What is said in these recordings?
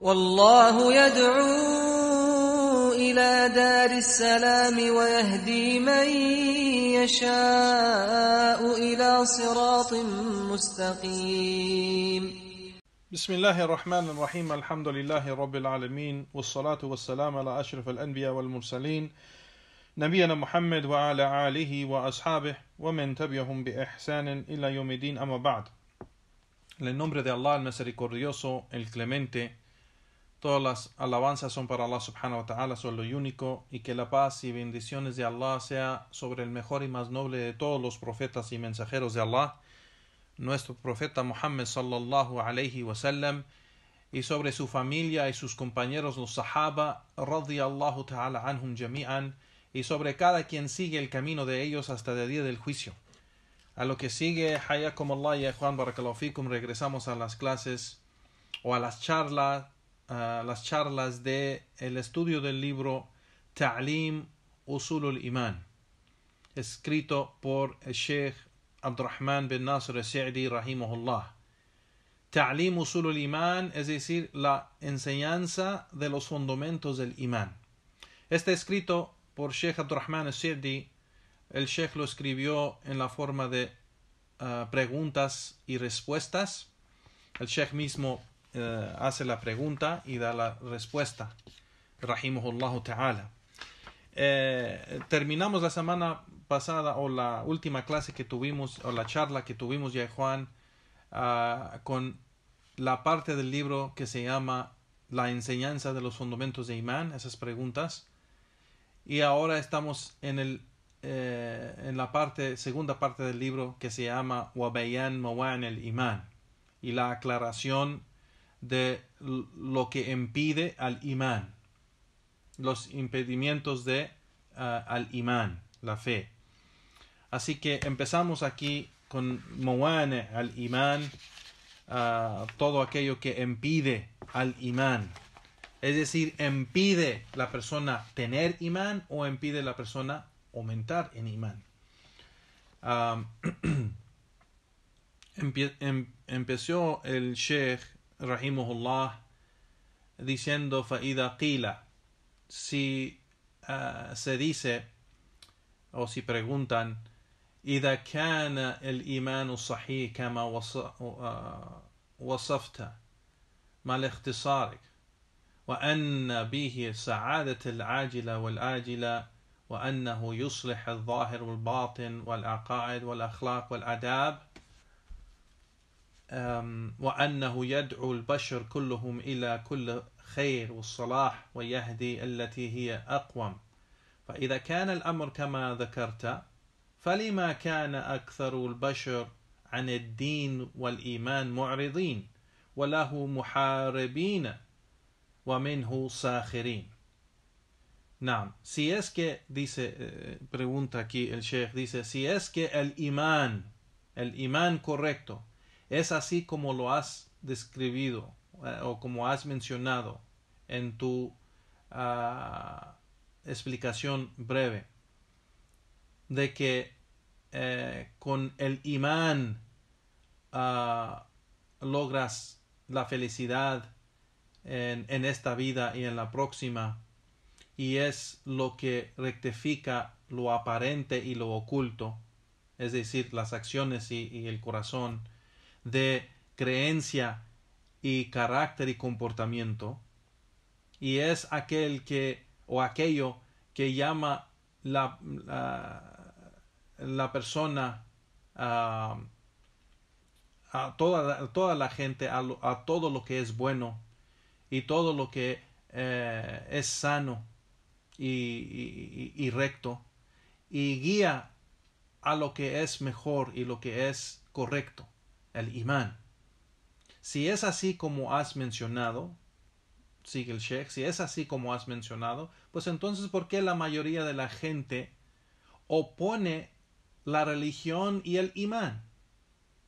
والله يدعو إلى دار السلام ويهدي من يشاء إلى صراط مستقيم بسم الله الرحمن الرحيم الحمد لله رب العالمين والصلاة والسلام على أشرف الأنبياء والمرسلين نبينا محمد وعلى آله وأصحابه ومن تبعهم بإحسان إلى يوم الدين أما بعد En el nombre de Allah, el misericordioso, el clemente, Todas las alabanzas son para Allah subhanahu wa ta'ala, solo lo único, y que la paz y bendiciones de Allah sea sobre el mejor y más noble de todos los profetas y mensajeros de Allah, nuestro profeta Muhammad sallallahu alayhi wa sallam, y sobre su familia y sus compañeros los sahaba, radiyallahu ta'ala anhum jami'an, y sobre cada quien sigue el camino de ellos hasta el día del juicio. A lo que sigue, Hayakum Allah y Juan Barakallahu regresamos a las clases o a las charlas las charlas de el estudio del libro Ta'lim Usulul iman escrito por el Sheikh Abdurrahman bin Nasr al-Sa'di rahimahullah. Ta'lim Usulul iman es decir, la enseñanza de los fundamentos del imán. Este escrito por Sheikh Abdurrahman al el Sheikh lo escribió en la forma de ah, preguntas y respuestas. El Sheikh mismo eh, hace la pregunta y da la respuesta. Rahimahullahu ta'ala. Eh, terminamos la semana pasada o la última clase que tuvimos o la charla que tuvimos ya Juan ah, con la parte del libro que se llama La enseñanza de los fundamentos de Imán, esas preguntas. Y ahora estamos en, el, eh, en la parte, segunda parte del libro que se llama Wabayan Mawan el Imán y la aclaración de lo que impide al imán, los impedimientos de ah, al imán, la fe. Así que empezamos aquí con moane al imán, ah, todo aquello que impide al imán. Es decir, impide la persona tener imán o impide la persona aumentar en imán. Ah, em-, empezó el sheikh rahimahullah, diciendo Faida Qila, si uh, se dice o si preguntan, إذا كان الإيمان صحيح كما آه، وصفت مع الاختصار وأن به سعادة العاجلة والآجلة وأنه يصلح الظاهر والباطن والعقائد والأخلاق والآداب وأنه يدعو البشر كلهم إلى كل خير والصلاح ويهدي التي هي أقوم فإذا كان الأمر كما ذكرت فلما كان أكثر البشر عن الدين والإيمان معرضين وله محاربين ومنه ساخرين نعم si es que dice eh، pregunta aquí el sheikh dice si es que el imán el imán correcto es así como lo has describido eh, o como has mencionado en tu ah, explicación breve de que eh, con el imán ah, logras la felicidad en, en, esta vida y en la próxima y es lo que rectifica lo aparente y lo oculto es decir las acciones y el corazón de creencia y carácter y comportamiento, y es aquel que o aquello que llama la, la, persona ah, a, toda, toda la gente a, todo lo que es bueno y todo lo que eh, es sano y recto y guía a lo que es mejor y lo que es correcto el imán. Si es así como has mencionado, sigue el Sheikh, si es así como has mencionado, pues entonces ¿por qué la mayoría de la gente opone la religión y el imán?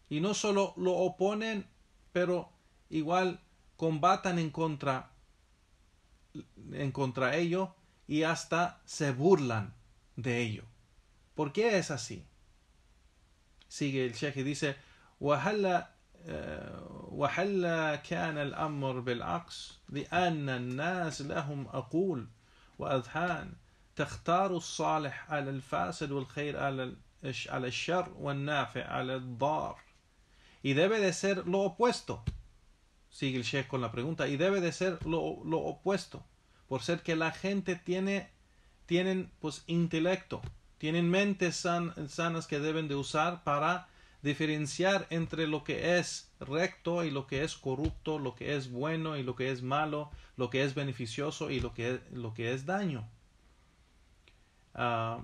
Y no solo lo oponen, pero igual combatan en contra, en contra ello y hasta se burlan de ello. ¿Por qué es así? Sigue el Sheikh y dice, وهلا وهلا كان الأمر بالعكس لأن الناس لهم أقول وأذهان تختار الصالح على الفاسد والخير على على الشر والنافع على الضار y debe de ser lo opuesto sigue el Sheikh con la pregunta y debe de ser lo, lo opuesto por ser que la gente tiene tienen pues intelecto tienen mentes san, sanas que deben de usar para diferenciar entre lo que es recto y lo que es corrupto, lo que es bueno y lo que es malo, lo que es beneficioso y lo que es, lo que es daño. Ah,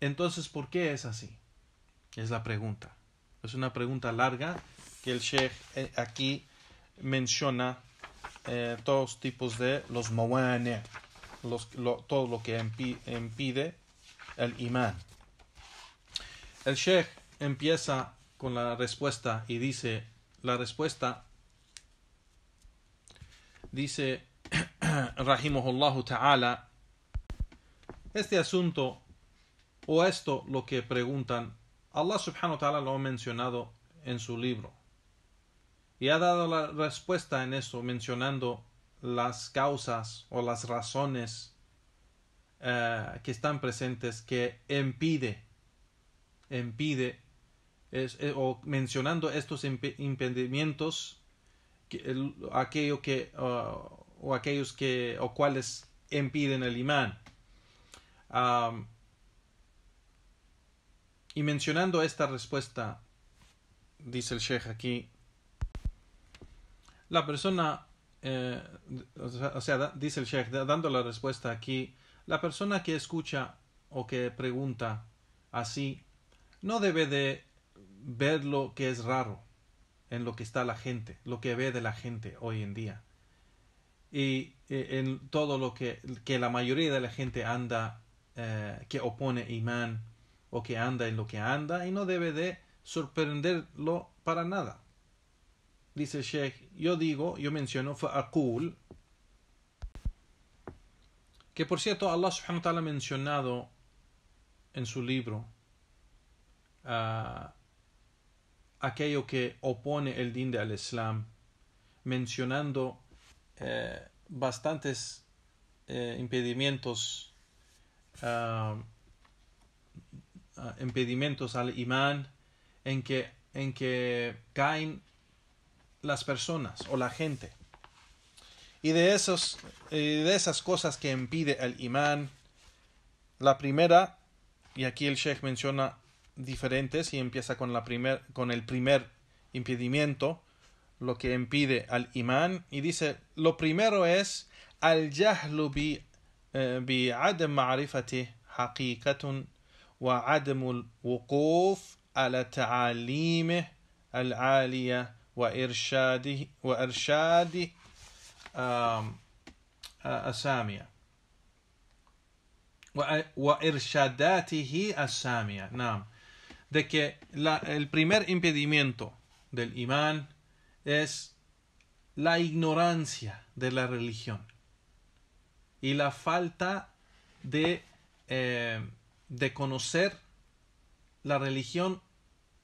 entonces, ¿por qué es así? Es la pregunta. Es una pregunta larga que el Sheikh eh, aquí menciona eh, todos tipos de los mawane, los, todo lo que impide el imán. El Sheikh empieza con la respuesta y dice, la respuesta dice Rahimahullahu Ta'ala, este asunto o esto lo que preguntan, Allah subhanahu wa ta'ala lo ha mencionado en su libro y ha dado la respuesta en eso mencionando las causas o las razones eh, que están presentes que impide impide es, eh, o mencionando estos impedimientos, que, aquello que, ah, o aquellos que, o cuales impiden el imán. y mencionando esta respuesta, dice el Sheikh aquí, la persona, eh, o sea, dice el Sheikh, dando la respuesta aquí, la persona que escucha o que pregunta así, no debe de ver lo que es raro en lo que está la gente, lo que ve de la gente hoy en día. Y eh, en todo lo que, que la mayoría de la gente anda, eh, que opone imán o que anda en lo que anda, y no debe de sorprenderlo para nada. Dice el Sheikh, yo digo, yo menciono, fa'akul, que por cierto Allah subhanahu wa ta'ala ha mencionado en su libro, ah, aquello que opone el dinde al Islam, mencionando eh, bastantes eh, impedimentos, ah, ah, impedimentos al imán en que, en que caen las personas o la gente. Y de, esos, de esas cosas que impide el imán, la primera, y aquí el Sheikh menciona diferentes y empieza con, la primer, con el primer impedimento, lo que impide al imán, y dice, lo primero es al jahlu bi, eh, bi adam ma'rifati haqiqatun wa adam al wuquf ala al aliya wa irshadi wa irshadi um, asamia وإرشاداته السامية نعم de que el primer impedimento del imán es la ignorancia de la religión y la falta de, eh, de conocer la religión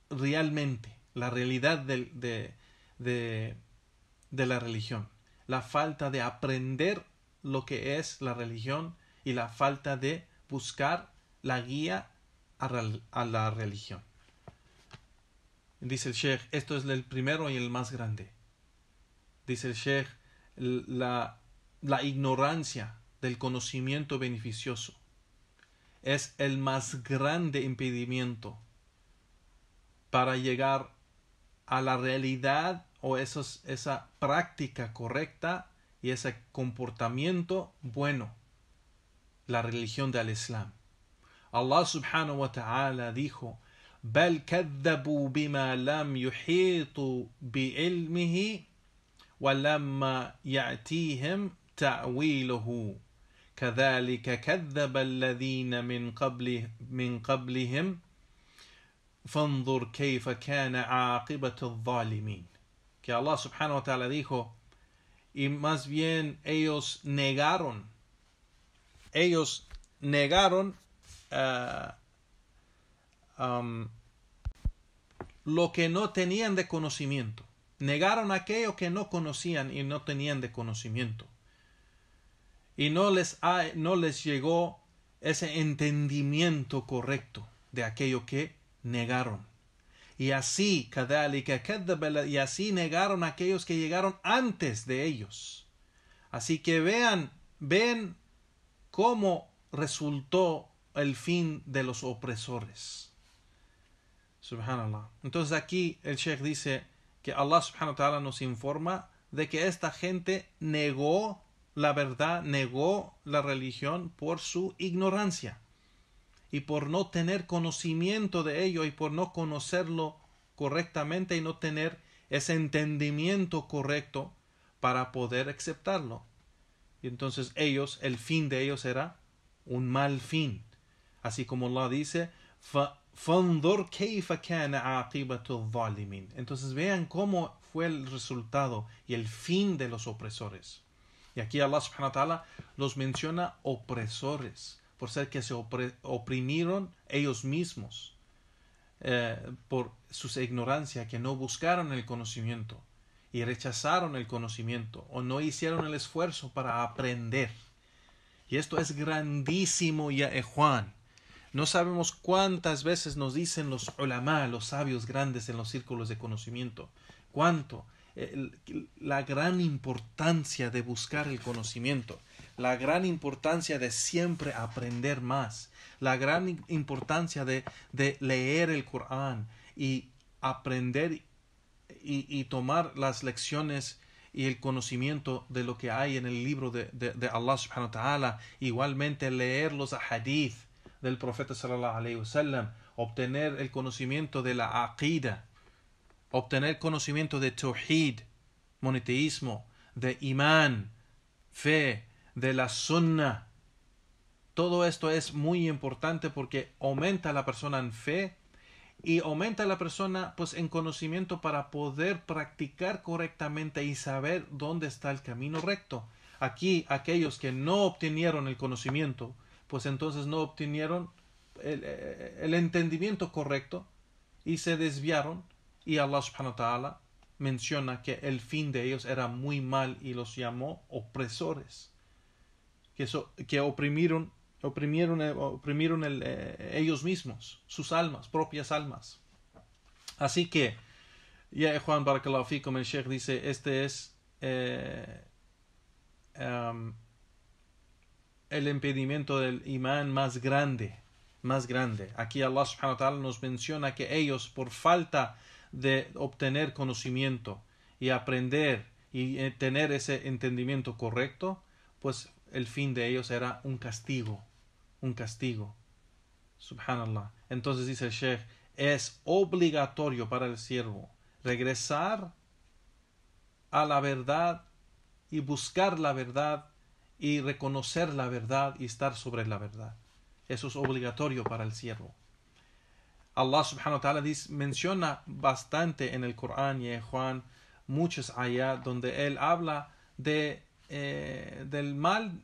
realmente, la realidad de la religión, la falta de aprender lo que es la religión y la falta de buscar la guía a, la religión. Dice el Sheikh, esto es el primero y el más grande. Dice el Sheikh, la, ignorancia del conocimiento beneficioso es el más grande impedimento para llegar a la realidad o esos, esa práctica correcta y ese comportamiento bueno, la religión del Islam. Allah subhanahu wa ta'ala dijo, Bal kaddabu bima lam yuhitu bi'ilmihi ولما يأتيهم تأويله كذلك كذب الذين من قبل من قبلهم فانظر كيف كان عاقبة الظالمين que Allah subhanahu wa ta'ala dijo y más bien ellos negaron ellos negaron Eh, um, lo que no tenían de conocimiento. Negaron aquello que no conocían y no tenían de conocimiento. Y no les, no les llegó ese entendimiento correcto de aquello que negaron. Y así, y así negaron aquellos que llegaron antes de ellos. Así que vean, ven cómo resultó el fin de los opresores. Subhanallah. Entonces aquí el Sheikh dice que Allah subhanahu wa ta'ala nos informa de que esta gente negó la verdad, negó la religión por su ignorancia y por no tener conocimiento de ello y por no conocerlo correctamente y no tener ese entendimiento correcto para poder aceptarlo. Y entonces ellos, el fin de ellos era un mal fin. Así como Allah dice, entonces vean cómo fue el resultado y el fin de los opresores. Y aquí Allah subhanahu wa ta'ala los menciona opresores, por ser que se oprimieron ellos mismos, eh, por su ignorancia, que no buscaron el conocimiento y rechazaron el conocimiento o no hicieron el esfuerzo para aprender. Y esto es grandísimo, ya eh, Juan no sabemos cuántas veces nos dicen los ulama, los sabios grandes en los círculos de conocimiento, cuánto, la gran importancia de buscar el conocimiento, la gran importancia de siempre aprender más, la gran importancia de, leer el Corán y aprender y, tomar las lecciones y el conocimiento de lo que hay en el libro de, de Allah subhanahu wa ta'ala, igualmente leer los hadith, del profeta sallallahu alaihi wasallam, obtener el conocimiento de la aqida, obtener conocimiento de tawhid, monoteísmo, de imán, fe, de la sunna. Todo esto es muy importante porque aumenta la persona en fe y aumenta la persona pues en conocimiento para poder practicar correctamente y saber dónde está el camino recto. Aquí aquellos que no obtenieron el conocimiento pues entonces no obtuvieron eh, el, entendimiento correcto y se desviaron y Allah subhanahu wa ta'ala menciona que el fin de ellos era muy mal y los llamó opresores que, que oprimieron oprimieron, eh, oprimieron eh, ellos mismos sus almas propias almas así que ya Juan Barakallahu como el Sheikh dice este es em, el impedimento del imán más grande, más grande. Aquí Allah subhanahu wa ta'ala nos menciona que ellos por falta de obtener conocimiento y aprender y eh, tener ese entendimiento correcto, pues el fin de ellos era un castigo, un castigo. Subhanallah. Entonces dice el Sheikh, es obligatorio para el siervo regresar a la verdad y buscar la verdad y reconocer la verdad y estar sobre la verdad. Eso es obligatorio para el siervo. Allah subhanahu wa ta'ala menciona bastante en el Corán y en Juan muchos allá donde él habla de, eh, del mal,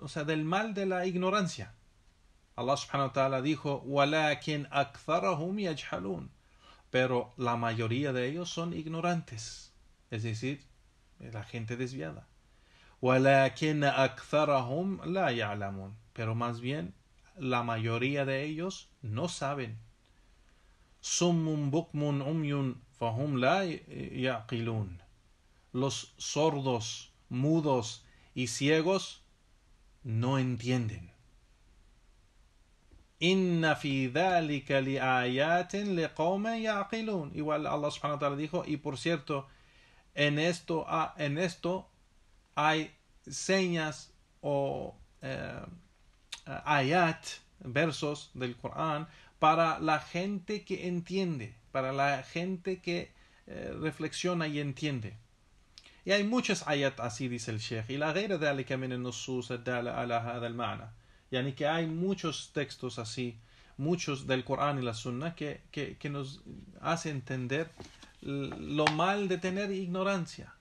o sea, del mal de la ignorancia. Allah subhanahu wa ta'ala dijo, Pero la mayoría de ellos son ignorantes, es decir, la gente desviada. Pero más bien, la mayoría de ellos no saben. Los sordos, mudos y ciegos no entienden. Inna fi dhalika li ya kilun, Igual Allah subhanahu wa ta'ala dijo, y por cierto, en esto, ah, en esto hay señas o eh, eh, ayat, versos del Corán, para la gente que entiende, para la gente que eh, reflexiona y entiende. Y hay muchos ayat así, dice el Sheikh. Y la guerra de من النصوص al la Mana. ya ni que hay muchos textos así, muchos del Corán y la Sunna, que, que, que nos hace entender lo mal de tener ignorancia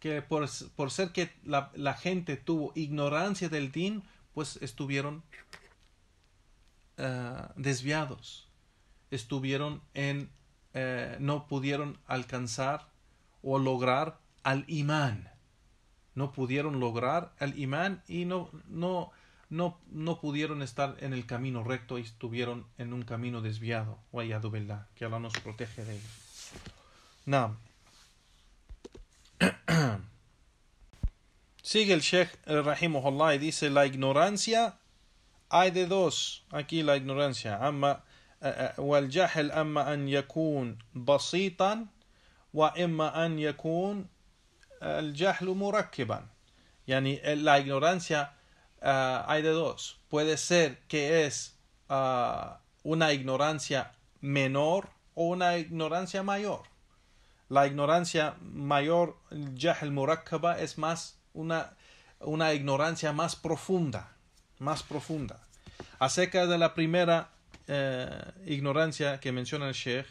que por, ser que la, gente tuvo ignorancia del din, pues estuvieron eh, desviados, estuvieron en, eh, no pudieron alcanzar o lograr al imán, no pudieron lograr al imán y no, no, no, no pudieron estar en el camino recto y estuvieron en un camino desviado, que Allah nos protege de ellos. Sigue el Sheikh Rahim y dice: La ignorancia hay de dos. Aquí la ignorancia. Amma eh, eh, an yakun basitan, wa wa an yakun eh, al الجهل مركبا Yani, la ignorancia hay de dos puede ser que es una ignorancia menor o una ignorancia mayor la ignorancia mayor, el murakaba, es más una, una ignorancia más profunda, más profunda. Acerca de la primera eh, ignorancia que menciona el Sheikh,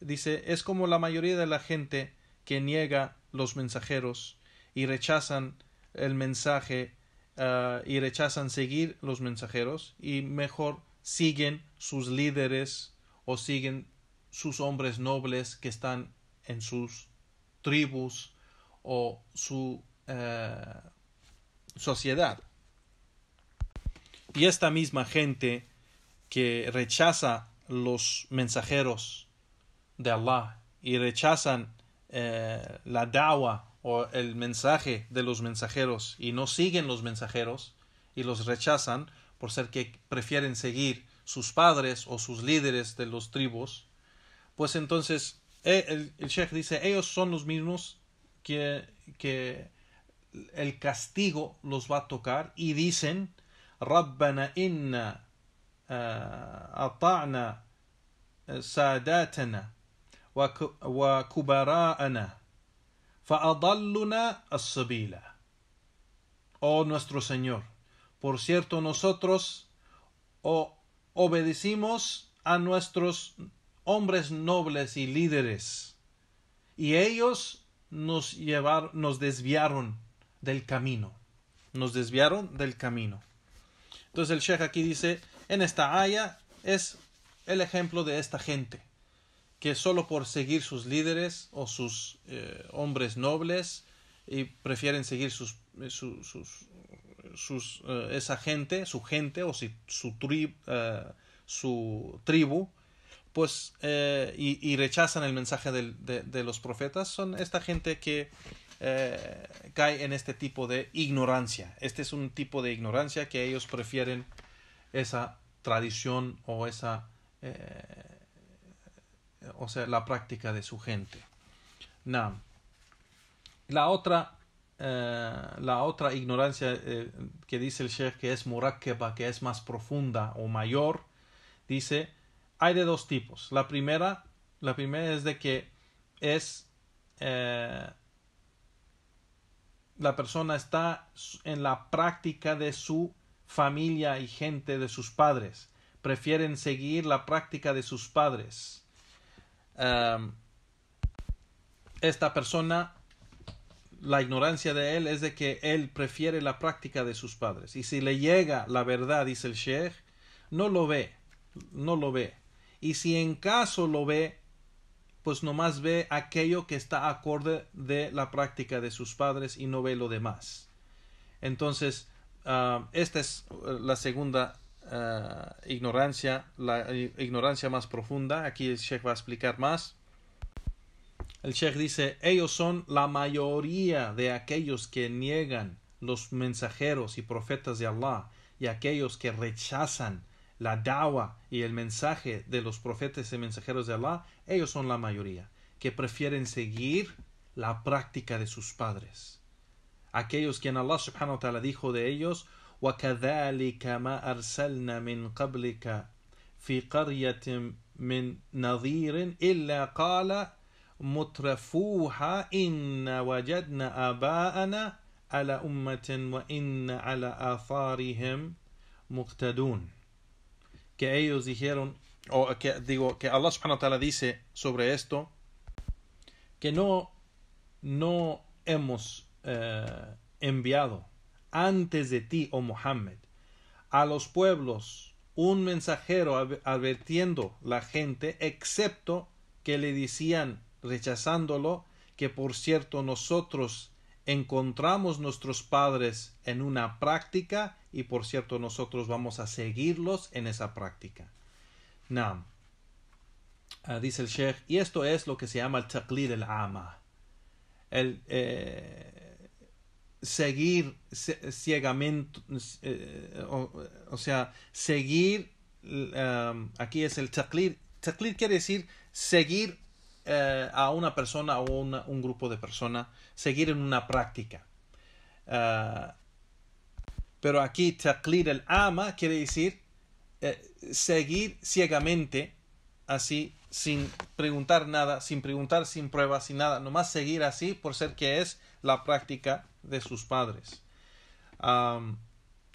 dice, es como la mayoría de la gente que niega los mensajeros y rechazan el mensaje eh, y rechazan seguir los mensajeros y mejor siguen sus líderes o siguen sus hombres nobles que están en sus tribus o su eh, sociedad. Y esta misma gente que rechaza los mensajeros de Allah y rechazan eh, la dawa o el mensaje de los mensajeros y no siguen los mensajeros y los rechazan por ser que prefieren seguir sus padres o sus líderes de los tribus, pues entonces eh, el, el Sheikh dice, ellos son los mismos que, que el castigo los va a tocar y dicen, Rabbana inna eh, ata'na eh, sadatana wa kubara'ana fa'adalluna as Oh nuestro Señor, por cierto nosotros o obedecimos a nuestros hombres nobles y líderes, y ellos nos llevaron, nos desviaron del camino. Nos desviaron del camino. Entonces el Sheikh aquí dice, en esta haya es el ejemplo de esta gente, que solo por seguir sus líderes o sus eh, hombres nobles, y prefieren seguir sus, eh, sus, sus, eh, esa gente, su gente o si, su, su tribu, pues eh, y, rechazan el mensaje de, los profetas son esta gente que eh, cae en este tipo de ignorancia. Este es un tipo de ignorancia que ellos prefieren esa tradición o esa eh, o sea la práctica de su gente. La otra la otra ignorancia que dice el Sheikh que es murakeba, que es más profunda o mayor, dice hay de dos tipos. La primera, la primera es de que es eh, la persona está en la práctica de su familia y gente de sus padres. Prefieren seguir la práctica de sus padres. Em, esta persona, la ignorancia de él es de que él prefiere la práctica de sus padres. Y si le llega la verdad, dice el Sheikh, no lo ve, no lo ve y si en caso lo ve, pues nomás ve aquello que está acorde de la práctica de sus padres y no ve lo demás. Entonces, ah, esta es eh, la segunda ah, ignorancia, la ignorancia más profunda. Aquí el Sheikh va a explicar más. El Sheikh dice, ellos son la mayoría de aquellos que niegan los mensajeros y profetas de Allah y aquellos que rechazan la dawa y el mensaje de los profetas y mensajeros de Allah, ellos son la mayoría, que prefieren seguir la práctica de sus padres. Aquellos quien Allah subhanahu wa ta'ala dijo de ellos, وَكَذَلِكَ مَا أَرْسَلْنَا مِنْ قَبْلِكَ فِي قَرْيَةٍ مِنْ نَظِيرٍ إِلَّا قَالَ مُتْرَفُوهَا إِنَّا وَجَدْنَا ala ummatin wa inna ala آثَارِهِمْ مُقْتَدُونَ que ellos dijeron, o que digo, que Allah subhanahu wa ta'ala dice sobre esto, que no, no hemos eh, enviado antes de ti, oh Muhammad, a los pueblos un mensajero advirtiendo la gente, excepto que le decían, rechazándolo, que por cierto nosotros encontramos nuestros padres en una práctica y por cierto nosotros vamos a seguirlos en esa práctica. Ah, dice el Sheikh, y esto es lo que se llama el taqlid el ama, eh, el seguir ciegamente, eh, o, sea, seguir, eh, aquí es el taqlid, taqlid quiere decir seguir a una persona o un grupo de personas, seguir en una práctica. Ah, pero aquí taqlid el ama quiere decir eh, seguir ciegamente, así, sin preguntar nada, sin preguntar, sin pruebas, sin nada, nomás seguir así por ser que es la práctica de sus padres.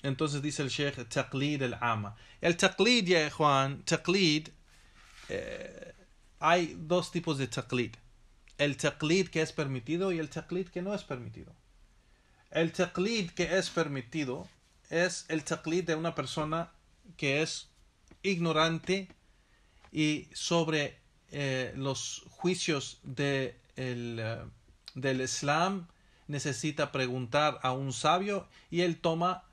entonces dice el Sheikh taqlid el ama. El taqlid, ya Juan, taqlid, eh, hay dos tipos de taqlid. El taqlid que es permitido y el taqlid que no es permitido. El taqlid que es permitido es el taqlid de una persona que es ignorante y sobre eh, los juicios de el, eh, del Islam necesita preguntar a un sabio y él toma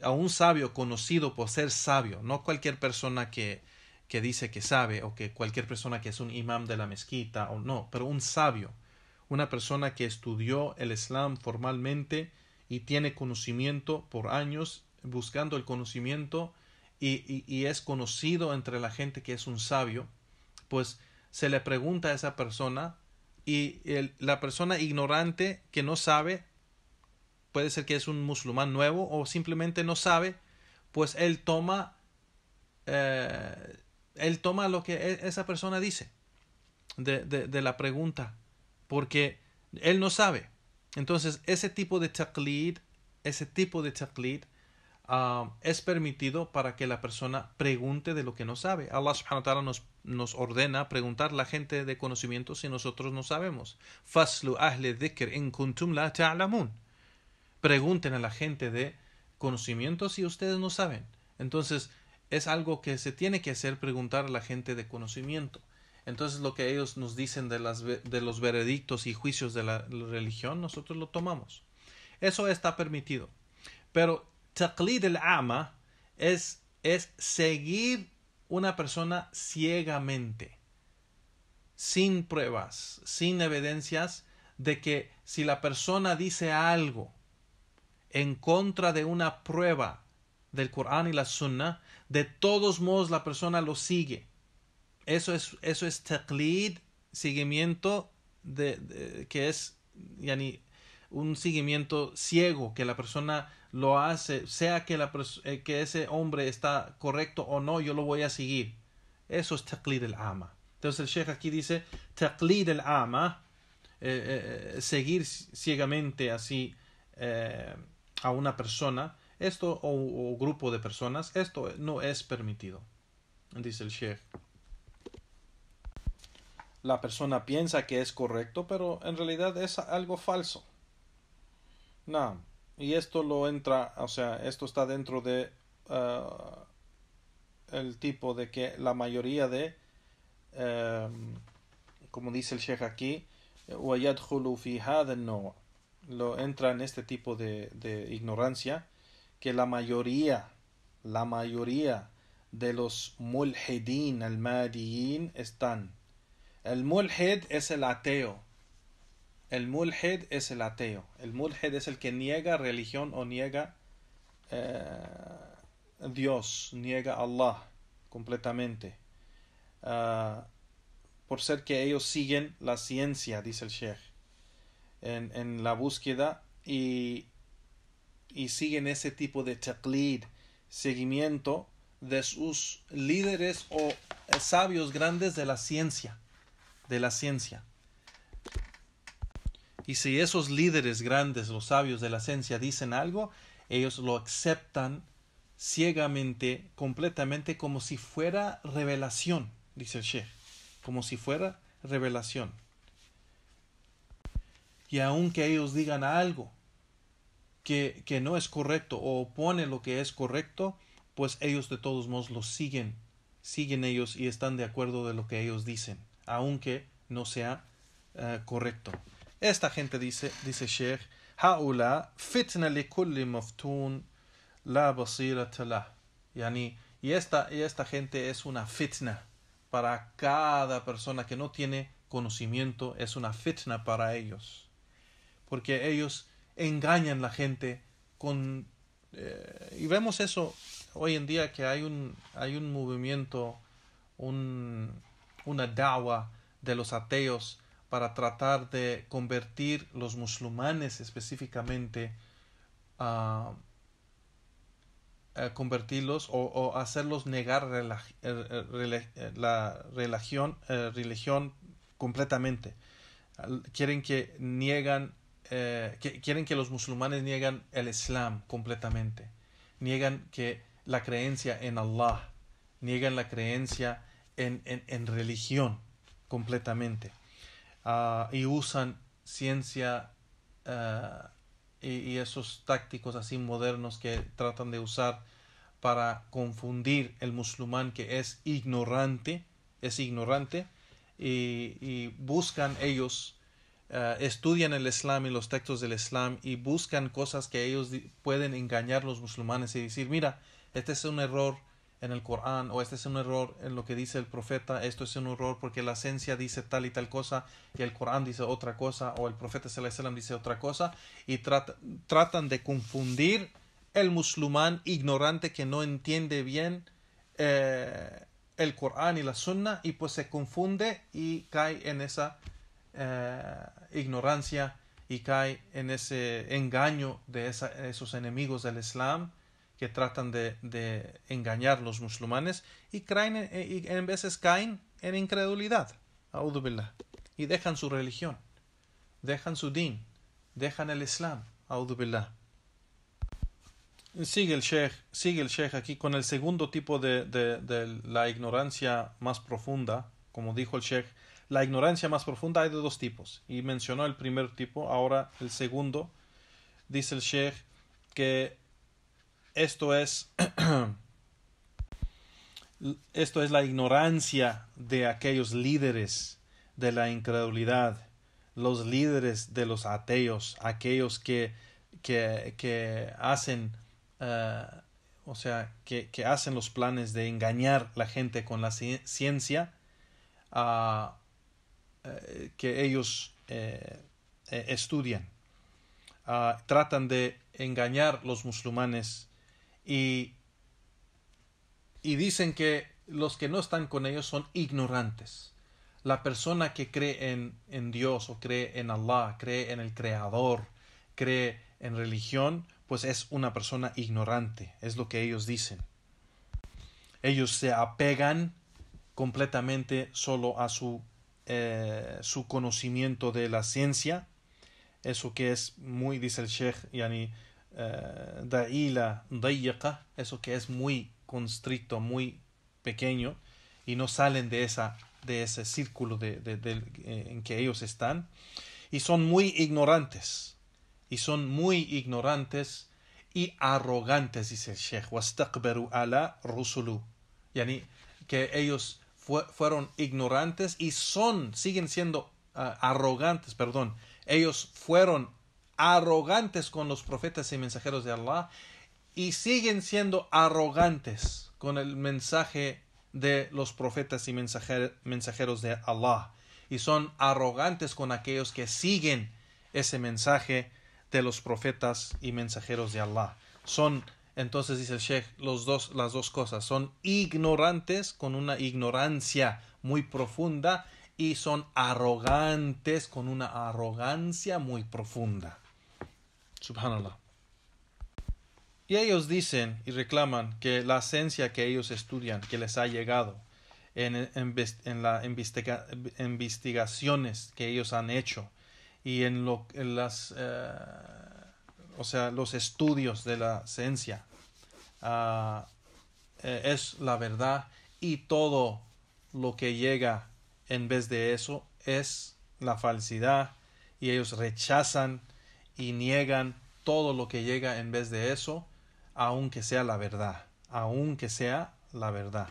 a un sabio conocido por ser sabio, no cualquier persona que, que dice que sabe o que cualquier persona que es un imam de la mezquita o no, pero un sabio, una persona que estudió el Islam formalmente y tiene conocimiento por años buscando el conocimiento y, es conocido entre la gente que es un sabio, pues se le pregunta a esa persona y la persona ignorante que no sabe, puede ser que es un musulmán nuevo o simplemente no sabe, pues él toma, eh, él toma lo que e, esa persona dice de la pregunta, porque él no sabe. Entonces, ese tipo de taqlid, ese tipo de taqlid ah, es permitido para que la persona pregunte de lo que no sabe. Allah subhanahu wa ta'ala nos, nos ordena preguntar a la gente de conocimiento si nosotros no sabemos. Faslu ahle dhikr in kuntum la ta'lamun. Pregunten a la gente de conocimiento si ustedes no saben. Entonces, es algo que se tiene que hacer preguntar a la gente de conocimiento. Entonces lo que ellos nos dicen de, las, de los veredictos y juicios de la religión, nosotros lo tomamos. Eso está permitido. Pero taqlid al-ama es, es seguir una persona ciegamente, sin pruebas, sin evidencias de que si la persona dice algo en contra de una prueba del Corán y la Sunna, de todos modos la persona lo sigue eso es, eso es taqlid, seguimiento de, que es un seguimiento ciego, que la persona lo hace, sea que, la eh, que ese hombre está correcto o no, yo lo voy a seguir. Eso es taqlid el ama. Entonces el sheikh aquí dice, taqlid el ama, eh, eh, seguir ciegamente así a una persona, esto o, o grupo de personas, esto no es permitido, dice el sheikh la persona piensa que es correcto, pero en realidad es algo falso. No. y esto lo entra, o sea, esto está dentro de eh, el tipo de que la mayoría de, em, como dice el Sheikh aquí, lo entra en este tipo de, ignorancia, que la mayoría, la mayoría de los mulhidin al Mahdiin están el mulhid es el ateo. El mulhid es el ateo. El mulhid es el que niega religión o niega eh, Dios, niega Allah completamente. Ah, por ser que ellos siguen la ciencia, dice el Sheikh, en, la búsqueda y, y siguen ese tipo de taqlid, seguimiento de sus líderes o sabios grandes de la ciencia de la ciencia. Y si esos líderes grandes, los sabios de la ciencia, dicen algo, ellos lo aceptan ciegamente, completamente, como si fuera revelación, dice el Sheikh, como si fuera revelación. Y aunque ellos digan algo que, que no es correcto o opone lo que es correcto, pues ellos de todos modos lo siguen, siguen ellos y están de acuerdo de lo que ellos dicen aunque no sea eh, correcto. Esta gente dice, dice Sheikh, Haula fitna li kulli maftun la basira y esta, y esta gente es una fitna para cada persona que no tiene conocimiento, es una fitna para ellos. Porque ellos engañan a la gente con... Eh, y vemos eso hoy en día que hay un, hay un movimiento, un, una dawa de los ateos para tratar de convertir los musulmanes específicamente ah, a, convertirlos o, hacerlos negar eh, eh, eh, la religión, religión completamente. Quieren que niegan quieren que los musulmanes niegan el Islam completamente, niegan que la creencia en Allah, niegan la creencia en, religión completamente ah, y usan ciencia ah, y, esos tácticos así modernos que tratan de usar para confundir el musulmán que es ignorante, es ignorante, y, buscan ellos, ah, estudian el Islam y los textos del Islam y buscan cosas que ellos pueden engañar los musulmanes y decir, mira, este es un error, en el Corán o este es un error en lo que dice el profeta, esto es un error porque la esencia dice tal y tal cosa y el Corán dice otra cosa o el profeta sallam dice otra cosa y tratan de confundir el musulmán ignorante que no entiende bien eh, el Corán y la Sunna y pues se confunde y cae en esa eh, ignorancia y cae en ese engaño de esos enemigos del Islam que tratan de, engañar a los musulmanes y, en veces caen en incredulidad, audubillah, y dejan su religión, dejan su din, dejan el islam, audubillah. Sigue el sheikh, sigue el sheikh aquí con el segundo tipo de, de, la ignorancia más profunda, como dijo el sheikh, la ignorancia más profunda hay de dos tipos, y mencionó el primer tipo, ahora el segundo, dice el sheikh que esto es, esto es la ignorancia de aquellos líderes de la incredulidad, los líderes de los ateos, aquellos que, hacen, eh, o sea, que, hacen los planes de engañar la gente con la ciencia, ah, eh, que ellos eh, estudian. Ah, tratan de engañar los musulmanes y, y dicen que los que no están con ellos son ignorantes. La persona que cree en, en Dios o cree en Allah, cree en el Creador, cree en religión, pues es una persona ignorante, es lo que ellos dicen. Ellos se apegan completamente solo a su, eh, su conocimiento de la ciencia, eso que es muy, dice el Sheikh, yani, eh, da'ila, eso que es muy constricto, muy pequeño, y no salen de, esa, de ese círculo de, eh, en que ellos están, y son muy ignorantes, y son muy ignorantes y arrogantes, dice el Sheikh, ala rusulu, yani que ellos fueron ignorantes y son, siguen siendo ah, arrogantes, perdón, ellos fueron arrogantes con los profetas y mensajeros de Allah y siguen siendo arrogantes con el mensaje de los profetas y mensajeros de Allah y son arrogantes con aquellos que siguen ese mensaje de los profetas y mensajeros de Allah. Son entonces dice el Sheikh los dos las dos cosas, son ignorantes con una ignorancia muy profunda y son arrogantes con una arrogancia muy profunda. Subhanallah. Y ellos dicen y reclaman que la esencia que ellos estudian, que les ha llegado en, las investigaciones que ellos han hecho y en, las, eh, o sea, los estudios de la ciencia ah, eh, es la verdad y todo lo que llega en vez de eso es la falsidad y ellos rechazan y niegan todo lo que llega en vez de eso, aunque sea la verdad, aunque sea la verdad.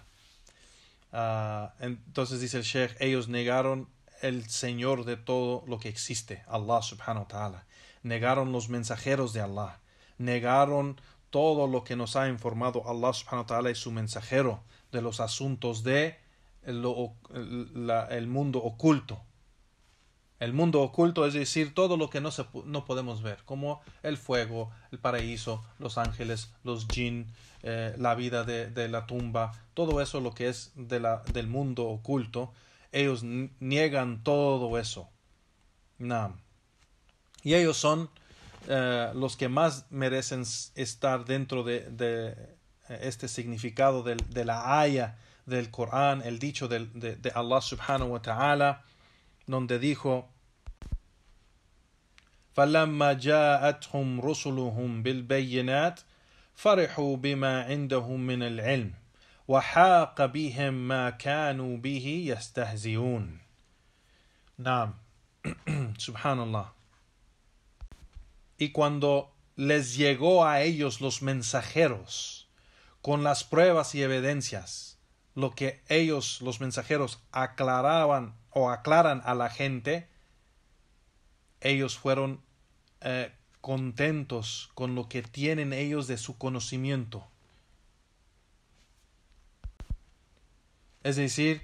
Ah, entonces dice el Sheikh, ellos negaron el Señor de todo lo que existe, Allah subhanahu wa ta'ala. Negaron los mensajeros de Allah. Negaron todo lo que nos ha informado Allah subhanahu wa ta'ala y su mensajero de los asuntos de el mundo oculto. El mundo oculto, es decir, todo lo que no, se, no podemos ver, como el fuego, el paraíso, los ángeles, los jinn, eh, la vida de, la tumba, todo eso lo que es de la, del mundo oculto, ellos niegan todo eso. Y ellos son eh, los que más merecen estar dentro de, eh, este significado de, de, la haya del Corán, el dicho de, Allah subhanahu wa ta'ala. Donde dijo: Falamma ya atum rusulum bil beyenat, farichu bima indahum min al ilm, wa haq abihem ma canu bihi yestahziun. Nam, subhanallah. Y cuando les llegó a ellos los mensajeros, con las pruebas y evidencias, lo que ellos los mensajeros aclaraban o aclaran a la gente, ellos fueron eh, contentos con lo que tienen ellos de su conocimiento. Es decir,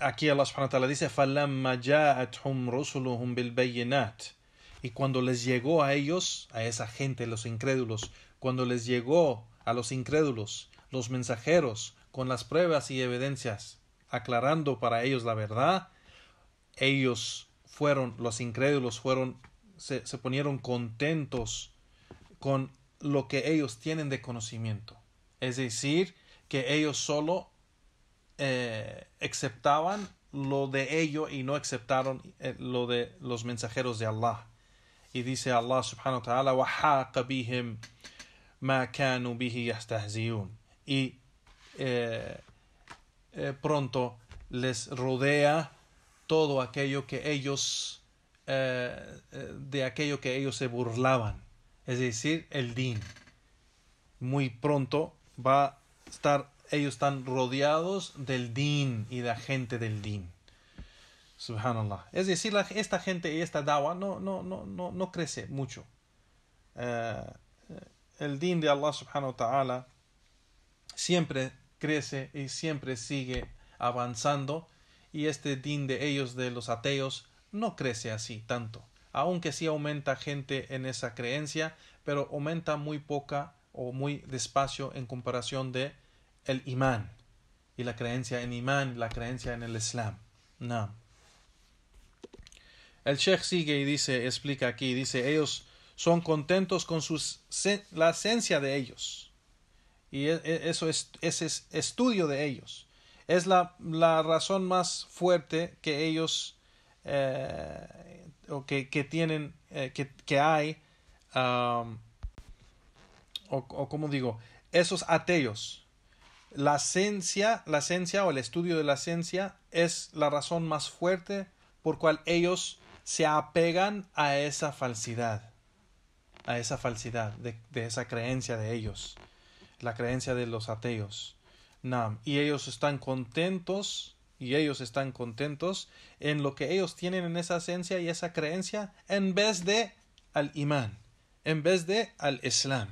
aquí Allah subhanahu wa ta'ala dice, Y cuando les llegó a ellos, a esa gente, los incrédulos, cuando les llegó a los incrédulos, los mensajeros, con las pruebas y evidencias, aclarando para ellos la verdad, ellos fueron, los incrédulos fueron, se, ponieron contentos con lo que ellos tienen de conocimiento. Es decir, que ellos solo eh, aceptaban lo de ello y no aceptaron eh, lo de los mensajeros de Allah. Y dice Allah subhanahu wa ta'ala, Y eh, pronto les rodea todo aquello que ellos, eh, eh, de aquello que ellos se burlaban, es decir, el din. Muy pronto va a estar, ellos están rodeados del din y de la gente del din. Subhanallah. Es decir, esta gente y esta dawa no, no, no, no, no crece mucho. Eh, el din de Allah subhanahu wa ta'ala siempre crece y siempre sigue avanzando y este din de ellos de los ateos no crece así tanto, aunque sí aumenta gente en esa creencia, pero aumenta muy poca o muy despacio en comparación de el imán y la creencia en imán, la creencia en el islam. No. El sheikh sigue y dice, explica aquí, dice, ellos son contentos con sus, la esencia de ellos. Y e, e, eso es, ese estudio de ellos es la, razón más fuerte que ellos eh, o que, tienen, eh, que, hay, um, o, como digo, esos ateos. La ciencia, la ciencia o el estudio de la ciencia es la razón más fuerte por cual ellos se apegan a esa falsidad, a esa falsidad de esa creencia de ellos, la creencia de los ateos. Y ellos están contentos, y ellos están contentos en lo que ellos tienen en esa esencia y esa creencia, en vez de al imán, en vez de al islam.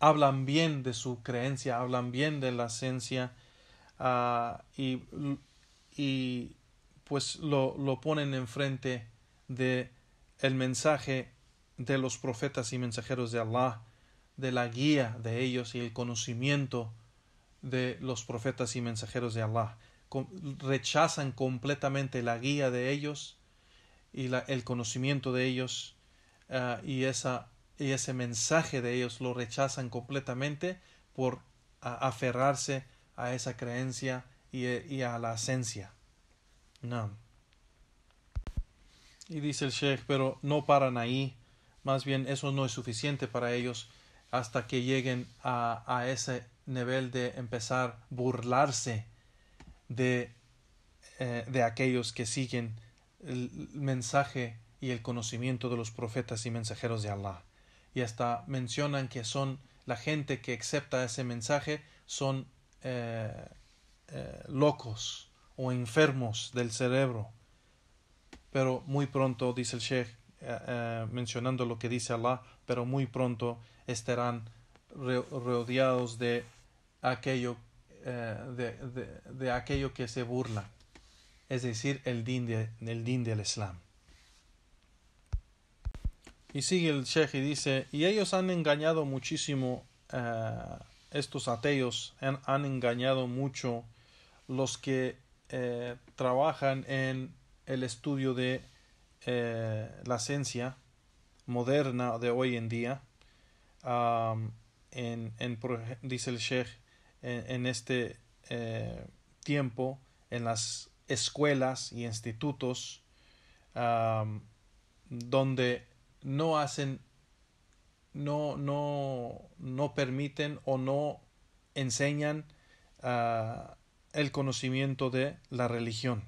Hablan bien de su creencia, hablan bien de la esencia ah, y, y, pues lo, lo ponen enfrente de el mensaje de los profetas y mensajeros de Allah, de la guía de ellos y el conocimiento de los profetas y mensajeros de Allah. Rechazan completamente la guía de ellos y el conocimiento de ellos ah, y, esa, y ese mensaje de ellos lo rechazan completamente por aferrarse a esa creencia y, a la esencia. No. Y dice el Sheikh, pero no paran ahí. Más bien, eso no es suficiente para ellos hasta que lleguen a, a ese nivel de empezar a burlarse de, eh, de aquellos que siguen el mensaje y el conocimiento de los profetas y mensajeros de Allah. Y hasta mencionan que son la gente que acepta ese mensaje son eh, eh, locos o enfermos del cerebro. Pero muy pronto, dice el Sheikh, mencionando lo que dice Allah, pero muy pronto estarán rodeados de aquello, eh, de, aquello que se burla, es decir, el din, de, din del Islam. Y sigue el Sheikh y dice, y ellos han engañado muchísimo, eh, estos ateos han, engañado mucho los que eh, trabajan en el estudio de la ciencia moderna de hoy en día en, dice el Sheikh, en, este eh, tiempo, en las escuelas y institutos, donde no hacen, no, no, no permiten o no enseñan ah, el conocimiento de la religión.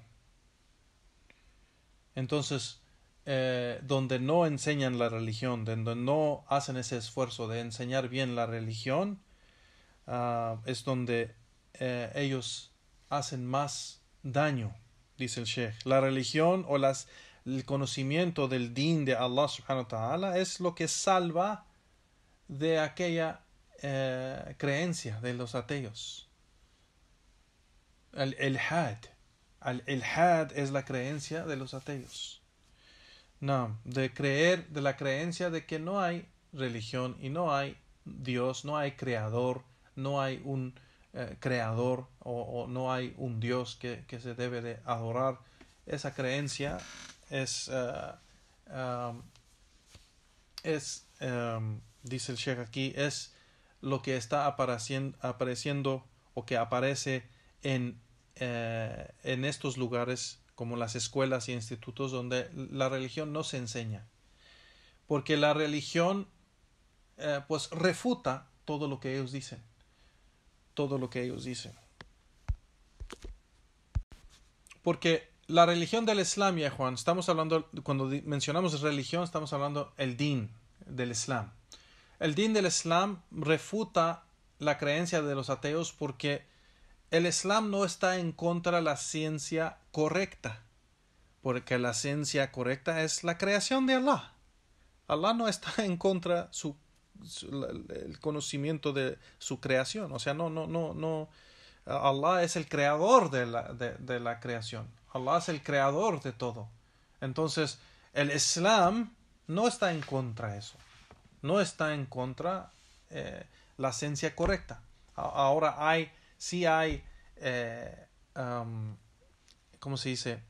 Entonces, eh, donde no enseñan la religión, donde no hacen ese esfuerzo de enseñar bien la religión, ah, es donde eh, ellos hacen más daño, dice el Sheikh. La religión o las, el conocimiento del din de Allah subhanahu wa ta'ala es lo que salva de aquella eh, creencia de los ateos. El had. El had es la creencia de los ateos. No, de creer, de la creencia de que no hay religión y no hay Dios, no hay creador, no hay un eh, creador o, no hay un Dios que, se debe de adorar. Esa creencia es, eh, em, es em, dice el Sheikh aquí, es lo que está apareciendo, apareciendo o que aparece en, eh, en estos lugares como las escuelas y institutos donde la religión no se enseña. Porque la religión eh, pues refuta todo lo que ellos dicen. Todo lo que ellos dicen. Porque la religión del Islam, ya Juan, estamos hablando, cuando mencionamos religión, estamos hablando el din del Islam. El din del Islam refuta la creencia de los ateos porque el Islam no está en contra de la ciencia correcta, porque la ciencia correcta es la creación de Allah. Allah no está en contra su, el conocimiento de su creación, o sea, no, no, no, no. Allah es el creador de la, de, la creación. Allah es el creador de todo. Entonces, el Islam no está en contra de eso. No está en contra eh, la ciencia correcta. Ahora hay si hay, eh, ¿cómo se dice?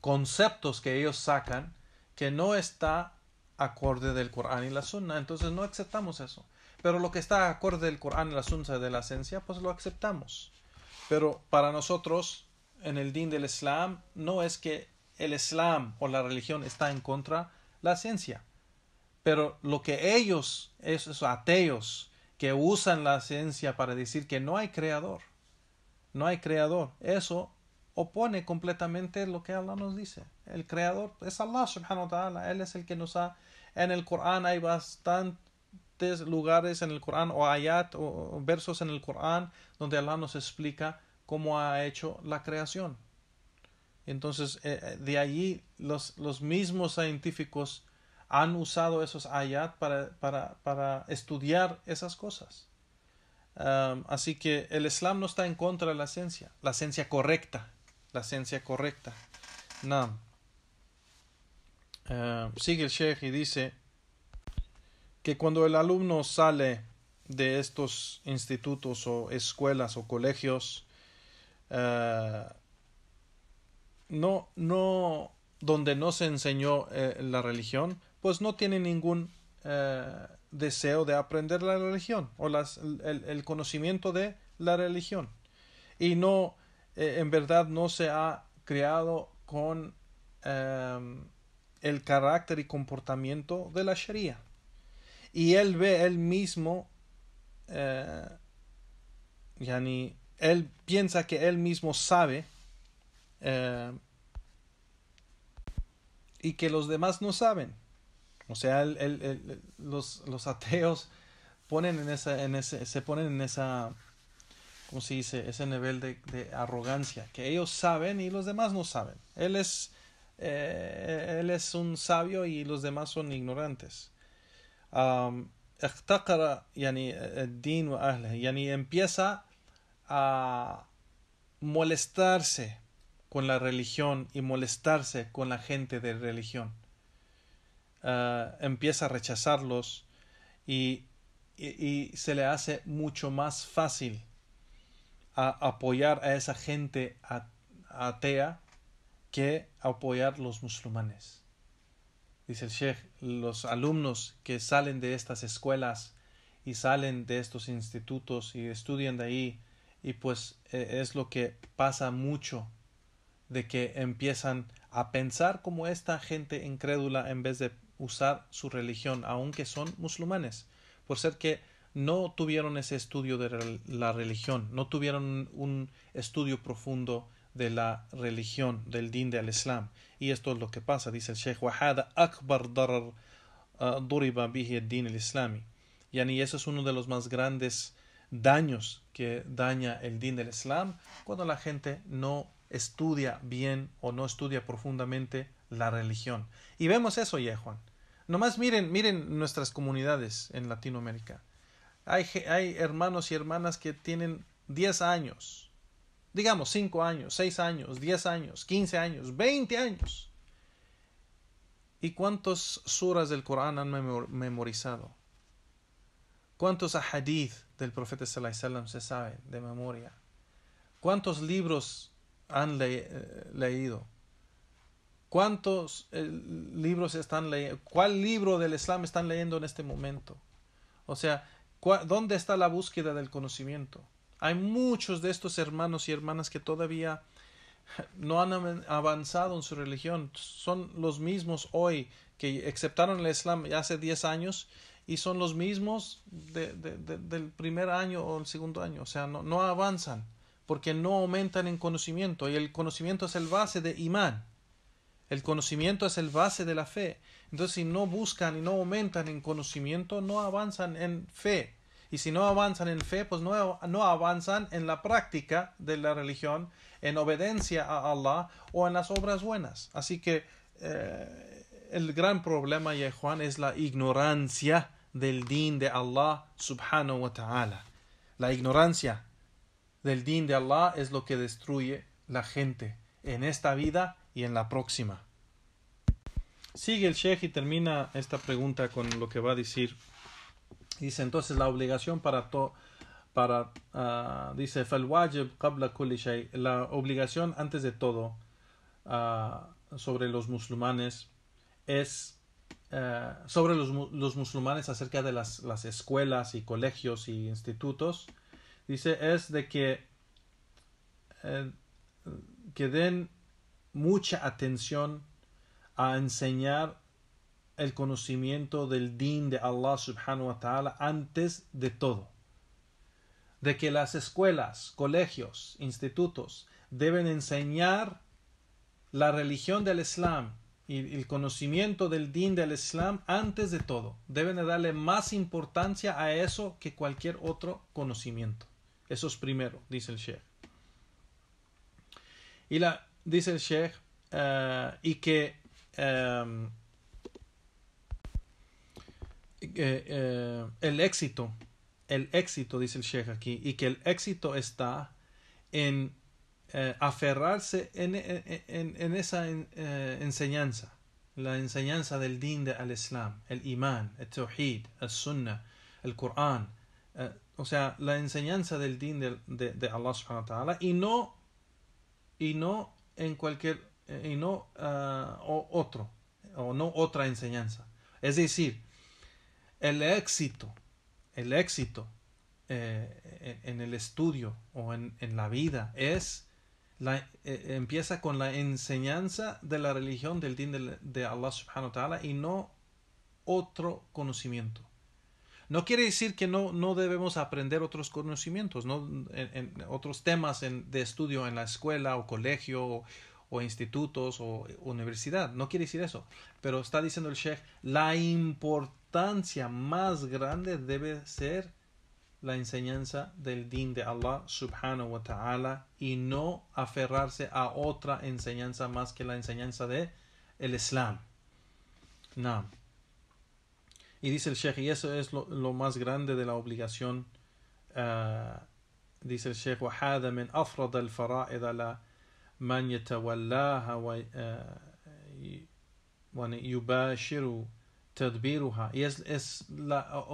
conceptos que ellos sacan que no está acorde del Corán y la Sunna, entonces no aceptamos eso. Pero lo que está acorde del Corán y la Sunna de la ciencia, pues lo aceptamos. Pero para nosotros, en el din del Islam, no es que el Islam o la religión está en contra la ciencia. Pero lo que ellos, esos ateos, que usan la ciencia para decir que no hay creador. No hay creador. Eso opone completamente lo que Allah nos dice. El creador es Allah subhanahu wa ta'ala. Él es el que nos ha... En el Corán hay bastantes lugares en el Corán o ayat o versos en el Corán donde Allah nos explica cómo ha hecho la creación. Entonces, eh, eh, de allí los, los mismos científicos han usado esos ayat para, estudiar esas cosas. así que el Islam no está en contra de la ciencia, la ciencia correcta, la ciencia correcta. sigue el Sheikh y dice que cuando el alumno sale de estos institutos o escuelas o colegios, ah, no, no, donde no se enseñó eh, la religión, pues no tiene ningún eh, deseo de aprender la religión o las, el, conocimiento de la religión. Y no, eh, en verdad, no se ha creado con em, el carácter y comportamiento de la Sharia. Y él ve él mismo, eh, ni él piensa que él mismo sabe y que los demás no saben. O sea, los, ateos ponen se ponen en esa, ¿cómo se dice? Ese nivel de, arrogancia, que ellos saben y los demás no saben. Él es, eh, él es un sabio y los demás son ignorantes. ya empieza a molestarse con la religión y molestarse con la gente de religión. Eh, empieza a rechazarlos y, y, se le hace mucho más fácil apoyar a esa gente atea que apoyar los musulmanes. Dice el Sheikh, los alumnos que salen de estas escuelas y salen de estos institutos y estudian de ahí, y pues eh, es lo que pasa mucho, de que empiezan a pensar como esta gente incrédula en vez de usar su religión, aunque son musulmanes, por ser que no tuvieron ese estudio de la religión, no tuvieron un estudio profundo de la religión, del din del Islam. Y esto es lo que pasa, dice el Sheikh Wahada Akbar Darar eh, Duriba Bihi Din el Islami. Y eso es uno de los más grandes daños que daña el din del Islam cuando la gente no estudia bien o no estudia profundamente la religión. Y vemos eso, Yehuan. Nomás miren, miren nuestras comunidades en Latinoamérica. Hay, hay hermanos y hermanas que tienen 10 años, digamos 5 años, 6 años, 10 años, 15 años, 20 años. ¿Y cuántos suras del Corán han memorizado? ¿Cuántos ahadith del profeta sallallahu se sabe de memoria? ¿Cuántos libros han eh, leído? ¿Cuántos eh, libros están leyendo? ¿Cuál libro del Islam están leyendo en este momento? O sea, ¿dónde está la búsqueda del conocimiento? Hay muchos de estos hermanos y hermanas que todavía no han avanzado en su religión. Son los mismos hoy que aceptaron el Islam hace 10 años y son los mismos del primer año o el segundo año. O sea, no, no avanzan porque no aumentan en conocimiento y el conocimiento es el base de imán. El conocimiento es el base de la fe. Entonces, si no buscan y no aumentan en conocimiento, no avanzan en fe. Y si no avanzan en fe, pues no, no avanzan en la práctica de la religión, en obediencia a Allah o en las obras buenas. Así que eh, el gran problema, ya Juan, es la ignorancia del din de Allah subhanahu wa ta'ala. La ignorancia del din de Allah es lo que destruye la gente en esta vida y en la próxima. Sigue el Sheikh y termina esta pregunta con lo que va a decir. Dice entonces la obligación para todo para uh, dice la obligación antes de todo ah, sobre los musulmanes es eh, sobre los, musulmanes acerca de las, escuelas y colegios y institutos dice es de que eh, que den mucha atención a enseñar el conocimiento del din de Allah subhanahu wa ta'ala antes de todo. De que las escuelas, colegios, institutos deben enseñar la religión del Islam y el conocimiento del din del Islam antes de todo. Deben darle más importancia a eso que cualquier otro conocimiento. Eso es primero, dice el Sheikh. Y la dice el Sheikh, eh, y que em, eh, el éxito, el éxito, dice el Sheikh aquí, y que el éxito está en eh, aferrarse en, esa enseñanza, la enseñanza del din de al-Islam, el imán, el tawhid, el sunnah, el Corán, o sea, la enseñanza del din de, de, Allah subhanahu wa ta'ala, y no, y no en cualquier eh, y no ah, o otro o no otra enseñanza. Es decir, el éxito, el éxito eh, en el estudio o en, la vida es la, eh, empieza con la enseñanza de la religión del din de, de Allah subhanahu wa ta'ala y no otro conocimiento. No quiere decir que no, no debemos aprender otros conocimientos, ¿no? En, otros temas de estudio en la escuela o colegio o, institutos o universidad. No quiere decir eso. Pero está diciendo el Sheikh, la importancia más grande debe ser la enseñanza del din de Allah subhanahu wa ta'ala y no aferrarse a otra enseñanza más que la enseñanza de el Islam. No. Y dice el Sheikh, y eso es lo, más grande de la obligación. Ah, dice el Sheikh, ah, Y es, la,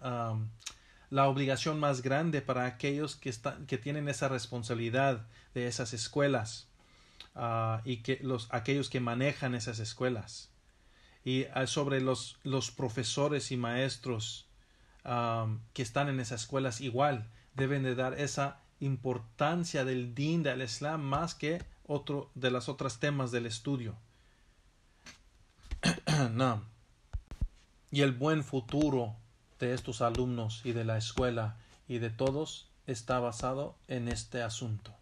ah, la obligación más grande para aquellos que, están, que tienen esa responsabilidad de esas escuelas y que los, aquellos que manejan esas escuelas y ah, sobre los, los, profesores y maestros que están en esas escuelas igual deben de dar esa importancia del din del islam más que otro de las otras temas del estudio y el buen futuro de estos alumnos y de la escuela y de todos está basado en este asunto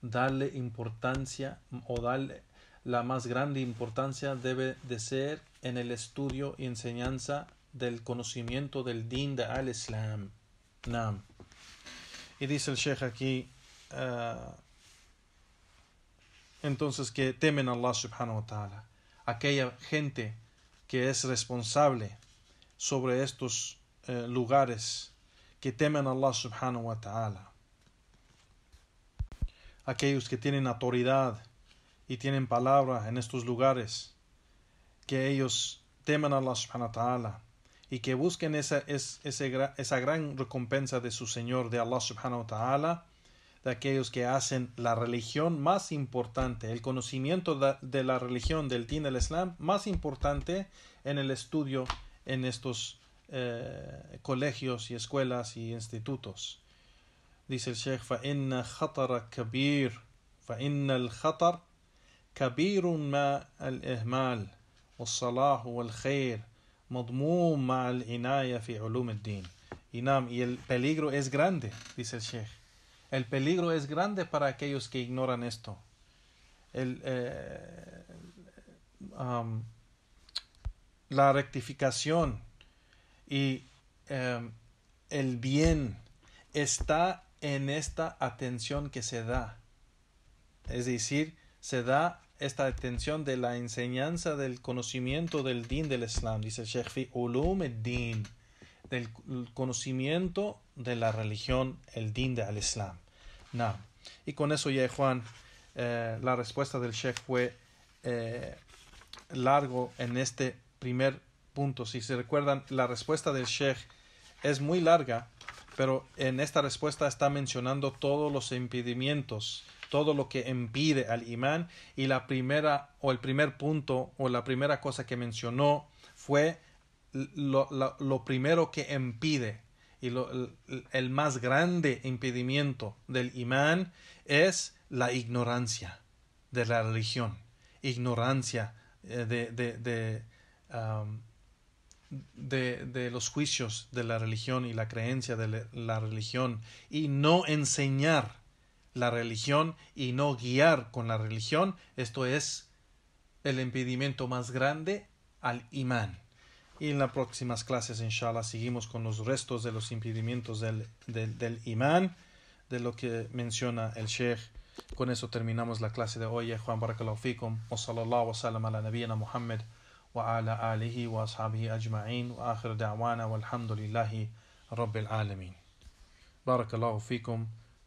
darle importancia o darle la más grande importancia debe de ser en el estudio y enseñanza del conocimiento del din de al-Islam. Nam. Y dice el Sheikh aquí, ah, entonces que temen a Allah subhanahu wa ta'ala. Aquella gente que es responsable sobre estos eh, lugares, que temen a Allah subhanahu wa ta'ala. Aquellos que tienen autoridad y tienen palabra en estos lugares, que ellos teman a Allah subhanahu y que busquen esa, gran recompensa de su Señor, de Allah subhanahu wa ta'ala, de aquellos que hacen la religión más importante, el conocimiento de, la religión del din el Islam más importante en el estudio en estos eh, colegios y escuelas y institutos. Dice el Sheikh, فَإِنَّ kabir كَبِيرٌ al khatar كبير مع الإهمال والصلاح والخير مضموم مع العناية في علوم y el peligro es grande, dice el Sheikh. El peligro es grande para aquellos que ignoran esto. El, eh, la rectificación y em, el bien está en esta atención que se da. Es decir, se da esta atención de la enseñanza del conocimiento del din del Islam, dice el Sheikh Fi din, del conocimiento de la religión, el din del Islam. Y con eso ya, Juan, eh, la respuesta del Sheikh fue eh, largo en este primer punto. Si se recuerdan, la respuesta del Sheikh es muy larga, pero en esta respuesta está mencionando todos los impedimientos todo lo que impide al imán y la primera o el primer punto o la primera cosa que mencionó fue lo, primero que impide y el, más grande impedimento del imán es la ignorancia de la religión, ignorancia eh, de, de, um, de, de, los juicios de la religión y la creencia de la religión y no enseñar la religión y no guiar con la religión, esto es el impedimento más grande al imán. Y en las próximas clases, inshallah, seguimos con los restos de los impedimentos del, del, del imán, de lo que menciona el sheikh. Con eso terminamos la clase de hoy. Juan Barakallahu Fikum. Wa sallallahu wa ala nabiyyina Muhammad wa ala alihi wa ashabihi ajma'in wa akhir da'wana walhamdulillahi rabbil alamin. Barakallahu Fikum.